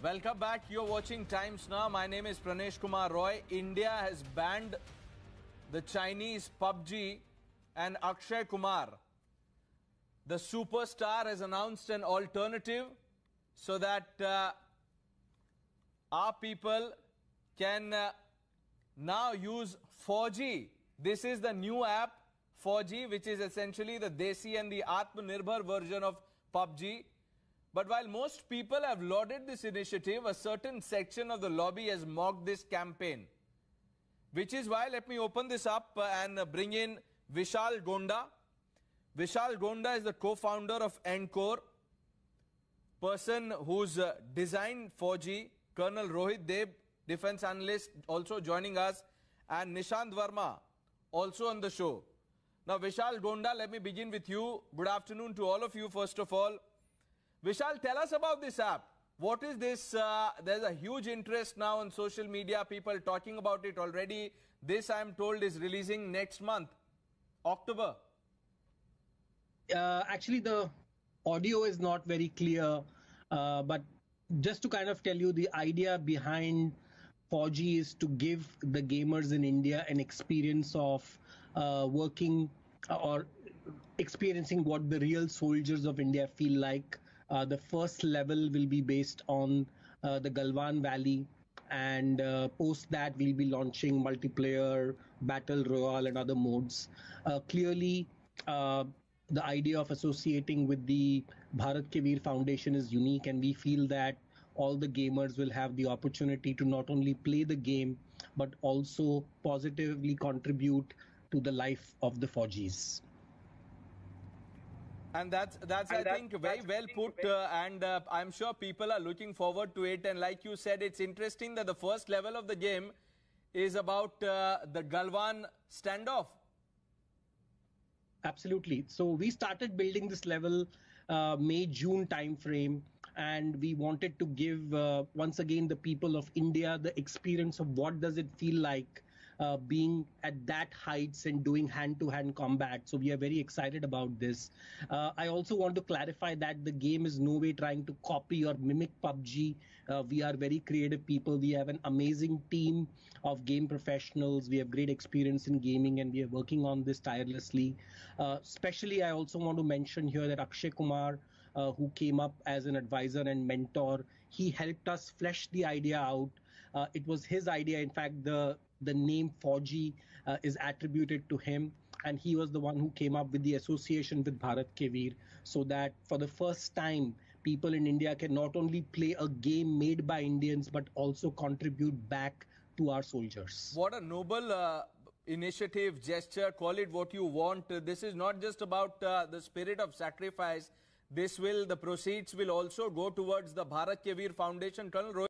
Welcome back. You're watching Times Now. My name is Pranesh Kumar Roy. India has banned the Chinese PUBG and Akshay Kumar. The superstar has announced an alternative so that uh, our people can uh, now use 4G. This is the new app 4G, which is essentially the Desi and the Atmanirbhar version of PUBG. But while most people have lauded this initiative, a certain section of the lobby has mocked this campaign. Which is why let me open this up and bring in Vishal Gonda. Vishal Gonda is the co-founder of Encore, person who's uh, designed 4G, Colonel Rohit Deb, defense analyst, also joining us, and Nishant Verma, also on the show. Now, Vishal Gonda, let me begin with you. Good afternoon to all of you, first of all. Vishal, tell us about this app. What is this? Uh, there's a huge interest now on social media, people talking about it already. This, I'm told, is releasing next month, October. Uh, actually, the audio is not very clear, uh, but just to kind of tell you the idea behind 4G is to give the gamers in India an experience of uh, working or experiencing what the real soldiers of India feel like uh, the first level will be based on uh, the Galwan Valley, and uh, post that we'll be launching multiplayer, battle royale, and other modes. Uh, clearly, uh, the idea of associating with the Bharat Kebir Foundation is unique, and we feel that all the gamers will have the opportunity to not only play the game but also positively contribute to the life of the Forgies. And that's that's and I think very well put, uh, and uh, I'm sure people are looking forward to it. And like you said, it's interesting that the first level of the game is about uh, the Galwan standoff. Absolutely. So we started building this level uh, May June timeframe, and we wanted to give uh, once again the people of India the experience of what does it feel like uh, being at that heights and doing hand-to-hand combat. So we are very excited about this. Uh, I also want to clarify that the game is no way trying to copy or mimic PUBG. Uh, we are very creative people. We have an amazing team of game professionals. We have great experience in gaming, and we are working on this tirelessly. especially, uh, I also want to mention here that Akshay Kumar, uh, who came up as an advisor and mentor, he helped us flesh the idea out. Uh, it was his idea. In fact, the the name Fauji uh, is attributed to him, and he was the one who came up with the association with Bharat Kevir, so that for the first time, people in India can not only play a game made by Indians but also contribute back to our soldiers. What a noble uh, initiative, gesture, call it what you want. This is not just about uh, the spirit of sacrifice. This will, the proceeds will also go towards the Bharat Kevir Foundation. Colonel Roy